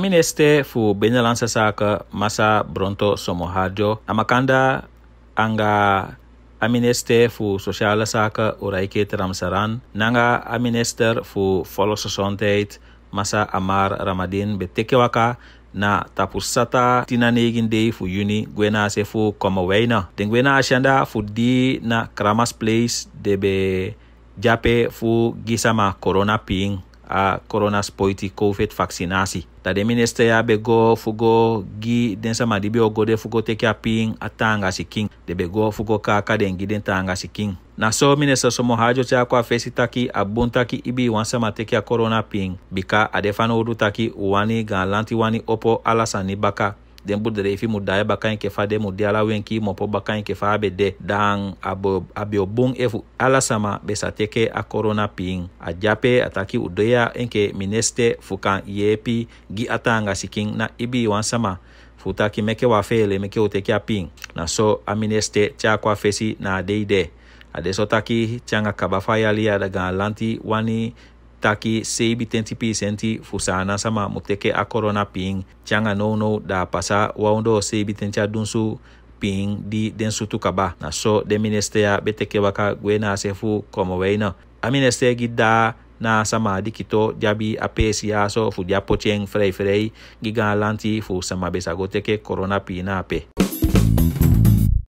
este fu binnenlandse zaken masa bronto hajo amakanda anga aministe fu sociale saka uraike tramsaran nanga aminester fu volksgezondheid masa amar ramadin waka na tapu sata tina negin day fu gwe gwena se fu koma weina den gwena ashanda fu di na kramas place de be jape fu gisama corona ping a koronaspoiti covid da de minister ya be go fu go gi den sama di be o go de fu go teki a pin a tanga si king de be go fu go ka den gi den tanga si king na so minister mo hajo ti akua fesi taki a bun taki ibi wan sama teki a corona pin bika a de fani odu taki wani gan lanti wani opo alasani baka den budere mu muda e kan ke fa de mu de ala ki mo po kan ke fa abe de dan abo o bon efu ala sama be sa teke a corona pin a jape ataki doya enke mineste fukan yepi gi atanga sikin na ibi wan sama futa ki meke wa fele meke teke a pin na so a mineste ti a fesi na a de so taki ti anga kaba fa yali adaga lanti wani taki seibi tenti pi senti fusana sama muteke a corona ping changa nono da pasa waundo seibi tenti dunsu ping di densu tukaba na so de minister beteke waka gwena sefu komo weina a minister gida na sama di kito jabi apesi aso fu dia pocheng frei frei giga lanti fu sama besago teke corona pina pe